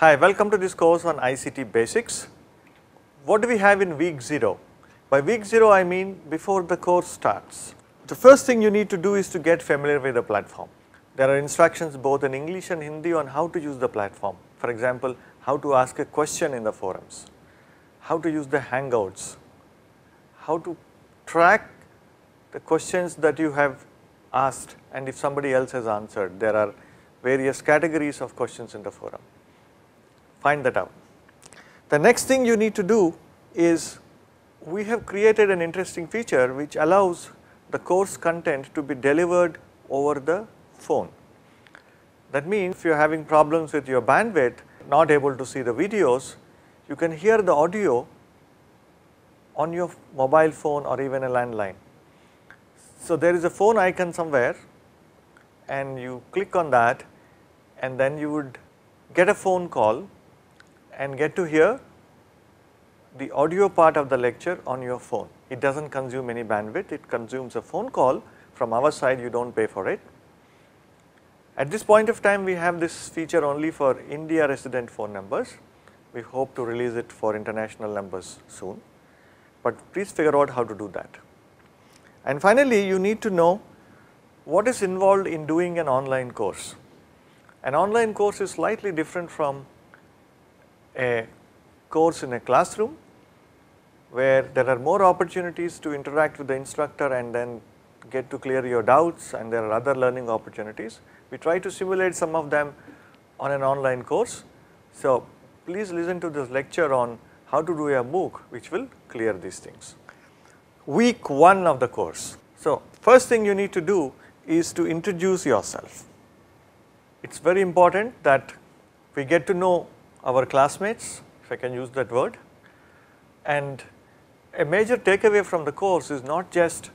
Hi, welcome to this course on ICT basics. What do we have in week 0? By week 0 I mean before the course starts. The first thing you need to do is to get familiar with the platform. There are instructions both in English and Hindi on how to use the platform. For example, how to ask a question in the forums, how to use the hangouts, how to track the questions that you have asked and if somebody else has answered. There are various categories of questions in the forum find that out. The next thing you need to do is we have created an interesting feature which allows the course content to be delivered over the phone. That means if you are having problems with your bandwidth, not able to see the videos, you can hear the audio on your mobile phone or even a landline. So, there is a phone icon somewhere and you click on that and then you would get a phone call and get to hear the audio part of the lecture on your phone. It does not consume any bandwidth, it consumes a phone call from our side you do not pay for it. At this point of time we have this feature only for India resident phone numbers. We hope to release it for international numbers soon, but please figure out how to do that. And finally, you need to know what is involved in doing an online course. An online course is slightly different from a course in a classroom where there are more opportunities to interact with the instructor and then get to clear your doubts and there are other learning opportunities. We try to simulate some of them on an online course. So, please listen to this lecture on how to do a MOOC which will clear these things. Week 1 of the course. So, first thing you need to do is to introduce yourself. It is very important that we get to know our classmates, if I can use that word. And a major takeaway from the course is not just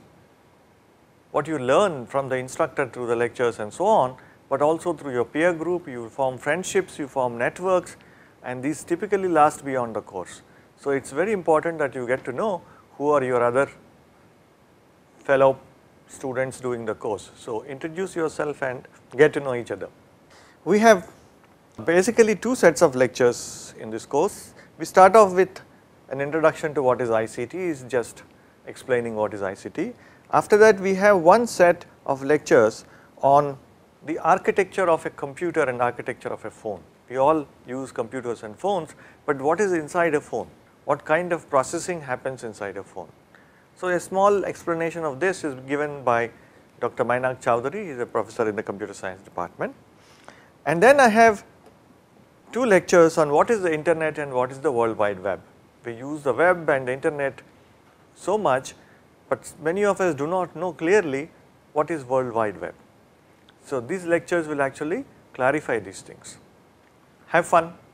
what you learn from the instructor through the lectures and so on, but also through your peer group, you form friendships, you form networks and these typically last beyond the course. So, it is very important that you get to know who are your other fellow students doing the course. So, introduce yourself and get to know each other. We have Basically two sets of lectures in this course. We start off with an introduction to what is ICT is just explaining what is ICT. After that we have one set of lectures on the architecture of a computer and architecture of a phone. We all use computers and phones, but what is inside a phone? What kind of processing happens inside a phone? So, a small explanation of this is given by Dr. Mainak Chowdhury, he is a professor in the computer science department. And then I have two lectures on what is the internet and what is the world wide web. We use the web and the internet so much, but many of us do not know clearly what is world wide web. So, these lectures will actually clarify these things. Have fun.